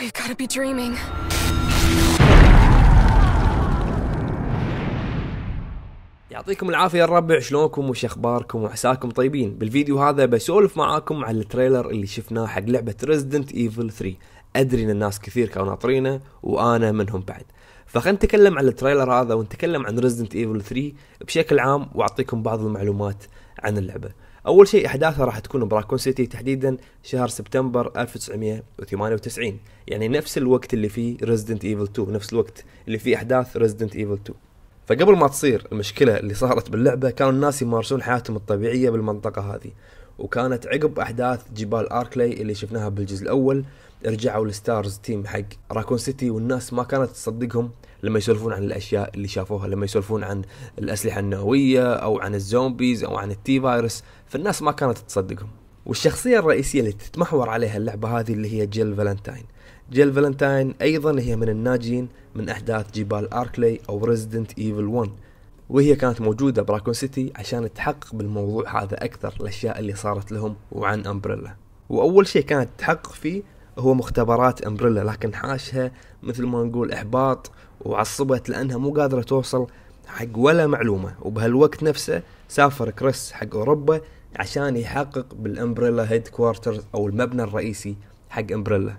We've got to be dreaming. يعطيكم العافية يا الربع شلونكم وش اخباركم وعساكم طيبين بالفيديو هذا بسولف معاكم على التريلر اللي شفناه حق لعبة Resident Evil 3 ادري ان الناس كثير كانوا ناطرينه وانا منهم بعد فخلنا نتكلم عن التريلر هذا ونتكلم عن Resident Evil 3 بشكل عام واعطيكم بعض المعلومات عن اللعبه اول شيء احداثها راح تكون براكون سيتي تحديدا شهر سبتمبر 1998 يعني نفس الوقت اللي فيه ريزدنت ايفل 2 نفس الوقت اللي فيه احداث ريزدنت ايفل 2 فقبل ما تصير المشكله اللي صارت باللعبه كانوا الناس يمارسون حياتهم الطبيعيه بالمنطقه هذه وكانت عقب احداث جبال اركلي اللي شفناها بالجزء الاول رجعوا الستارز تيم حق راكون سيتي والناس ما كانت تصدقهم لما يسولفون عن الاشياء اللي شافوها لما يسولفون عن الاسلحه النوويه او عن الزومبيز او عن التي فايروس فالناس ما كانت تصدقهم والشخصيه الرئيسيه اللي تتمحور عليها اللعبه هذه اللي هي جيل فالنتاين جيل فالنتاين ايضا هي من الناجين من احداث جبال اركلي او ريزيدنت ايفل 1 وهي كانت موجودة براكون سيتي عشان تحقق بالموضوع هذا أكثر الأشياء اللي صارت لهم وعن أمبريلا وأول شيء كانت تحقق فيه هو مختبرات امبريلا لكن حاشها مثل ما نقول احباط وعصبت لانها مو قادره توصل حق ولا معلومه وبهالوقت نفسه سافر كريس حق اوروبا عشان يحقق بالامبريلا هيد كوارترز او المبنى الرئيسي حق امبريلا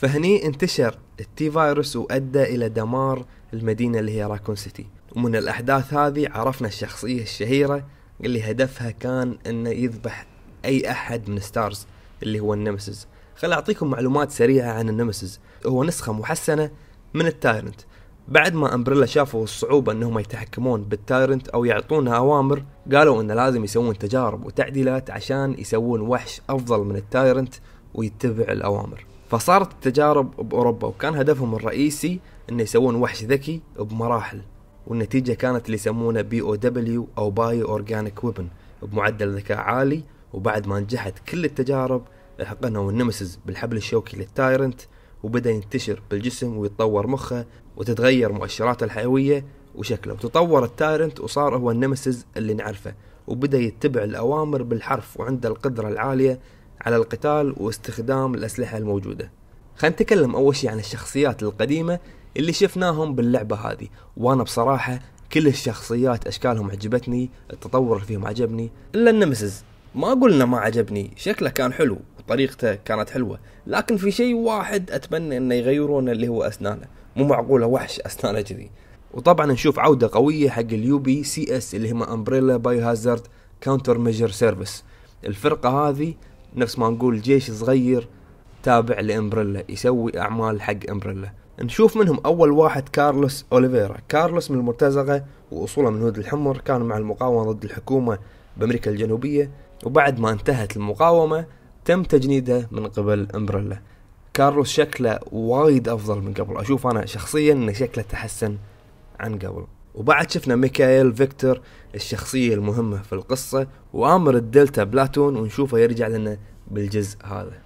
فهني انتشر التي فايروس وادى الى دمار المدينه اللي هي راكون سيتي ومن الاحداث هذه عرفنا الشخصيه الشهيره اللي هدفها كان انه يذبح اي احد من ستارز اللي هو النمسز خل أعطيكم معلومات سريعة عن النمسز هو نسخة محسنة من التايرنت بعد ما امبريلا شافوا الصعوبة انهم يتحكمون بالتايرنت او يعطونه اوامر قالوا انه لازم يسوون تجارب وتعديلات عشان يسوون وحش افضل من التايرنت ويتبع الاوامر فصارت التجارب باوروبا وكان هدفهم الرئيسي انه يسوون وحش ذكي بمراحل والنتيجة كانت اللي يسمونه بي او دبليو او باي اورجانيك ويبن بمعدل ذكاء عالي وبعد ما نجحت كل التجارب الحقنهم النمسز بالحبل الشوكي للتايرنت وبدأ ينتشر بالجسم ويتطور مخه وتتغير مؤشراته الحيوية وشكله وتطور التايرنت وصار هو النمسز اللي نعرفه وبدأ يتبع الأوامر بالحرف وعنده القدرة العالية على القتال واستخدام الأسلحة الموجودة خلينا نتكلم أول شيء عن الشخصيات القديمة اللي شفناهم باللعبة هذه وأنا بصراحة كل الشخصيات أشكالهم عجبتني التطور فيهم عجبني إلا النمسز ما قلنا ما عجبني شكله كان حلو وطريقته كانت حلوه لكن في شيء واحد اتمنى انه يغيرونه اللي هو اسنانه مو معقوله وحش اسنانه كذي وطبعا نشوف عوده قويه حق اليو بي سي اس اللي هم امبريلا باي هازارد كاونتر ميجر سيرفيس الفرقه هذه نفس ما نقول جيش صغير تابع لامبريلا يسوي اعمال حق امبريلا نشوف منهم اول واحد كارلوس اوليفيرا كارلوس من المرتزقه واصوله من هود الحمر كان مع المقاومه ضد الحكومه بامريكا الجنوبيه وبعد ما انتهت المقاومة تم تجنيدها من قبل امبريلا كارلوس شكله وايد افضل من قبل اشوف انا شخصيا ان شكله تحسن عن قبل وبعد شفنا ميكائيل فيكتور الشخصية المهمة في القصة وآمر الدلتا بلاتون ونشوفه يرجع لنا بالجزء هذا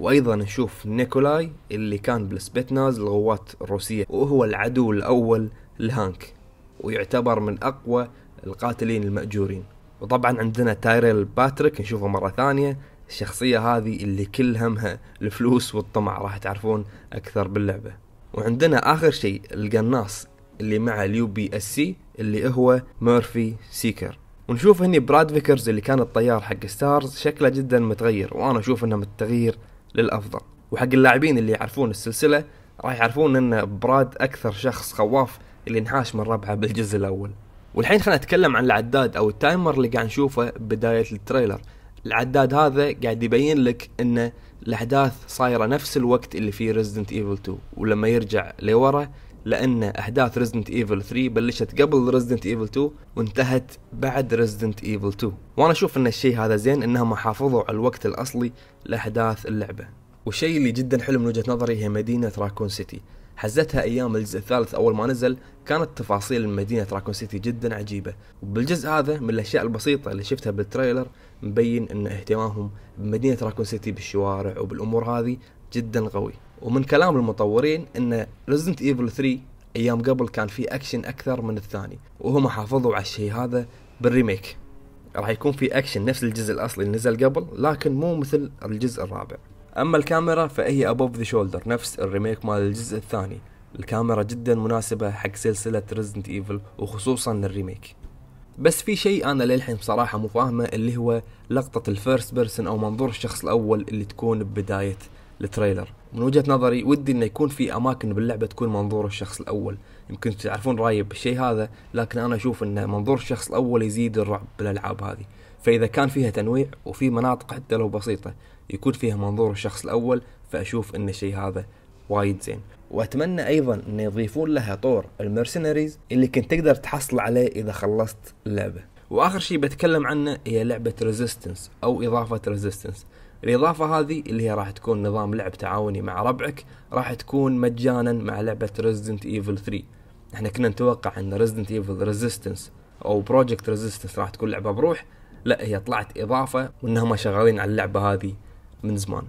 وأيضا نشوف نيكولاي اللي كان بالسبيتناز الغوات الروسية وهو العدو الأول لهانك ويعتبر من أقوى القاتلين المأجورين وطبعا عندنا تايريل باتريك نشوفه مرة ثانية الشخصية هذه اللي كل همها الفلوس والطمع راح تعرفون أكثر باللعبة وعندنا آخر شيء القناص اللي مع اليو بي اس سي اللي هو ميرفي سيكر ونشوف هني براد فيكرز اللي كان الطيار حق ستارز شكله جدا متغير وانا اشوف انه متغير للافضل وحق اللاعبين اللي يعرفون السلسله راح يعرفون ان براد اكثر شخص خواف اللي انحاش من ربعه بالجزء الاول والحين خلينا نتكلم عن العداد او التايمر اللي قاعد نشوفه بدايه التريلر العداد هذا قاعد يبين لك ان الاحداث صايره نفس الوقت اللي فيه ريزدنت ايفل 2 ولما يرجع لورا لان احداث ريزدنت ايفل 3 بلشت قبل ريزدنت ايفل 2 وانتهت بعد ريزدنت ايفل 2 وانا اشوف ان الشيء هذا زين انهم حافظوا على الوقت الاصلي لاحداث اللعبه والشيء اللي جدا حلو من وجهه نظري هي مدينه راكون سيتي حزتها ايام الجزء الثالث اول ما نزل كانت تفاصيل مدينه راكون سيتي جدا عجيبه وبالجزء هذا من الاشياء البسيطه اللي شفتها بالتريلر مبين ان اهتمامهم بمدينه راكون سيتي بالشوارع وبالامور هذه جدا قوي ومن كلام المطورين ان ريزنت ايفل 3 ايام قبل كان في اكشن اكثر من الثاني وهم حافظوا على الشيء هذا بالريميك راح يكون في اكشن نفس الجزء الاصلي اللي نزل قبل لكن مو مثل الجزء الرابع اما الكاميرا فهي ابوف ذا شولدر نفس الريميك مال الجزء الثاني الكاميرا جدا مناسبة حق سلسلة ريزنت ايفل وخصوصا الريميك بس في شيء انا للحين بصراحة مو فاهمه اللي هو لقطة الفيرست بيرسون او منظور الشخص الاول اللي تكون ببداية التريلر من وجهة نظري ودي انه يكون في اماكن باللعبة تكون منظور الشخص الاول يمكن تعرفون رايي بالشيء هذا لكن انا اشوف ان منظور الشخص الاول يزيد الرعب بالالعاب هذه فاذا كان فيها تنويع وفي مناطق حتى لو بسيطة يكون فيها منظور الشخص الأول فأشوف أن الشيء هذا وايد زين واتمنى ايضا ان يضيفون لها طور المرسنريز اللي كنت تقدر تحصل عليه اذا خلصت اللعبه واخر شيء بتكلم عنه هي لعبه ريزيستنس او اضافه ريزيستنس الإضافة هذه اللي هي راح تكون نظام لعب تعاوني مع ربعك راح تكون مجانا مع لعبة ريزيدنت ايفل 3 احنا كنا نتوقع ان ريزيدنت ايفل ريزيستنس او بروجكت ريزيستنس راح تكون لعبة بروح لا هي طلعت إضافة وانهم شغالين على اللعبة هذه من زمان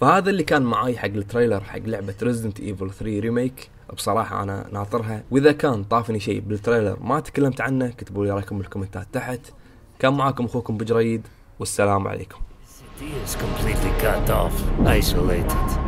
فهذا اللي كان معاي حق التريلر حق لعبة ريزدنت ايفل 3 ريميك بصراحة أنا ناطرها وإذا كان طافني شيء بالتريلر ما تكلمت عنه كتبوا لي رأيكم بالكومنتات تحت كان معاكم أخوكم بجريد والسلام عليكم city is completely cut off, isolated.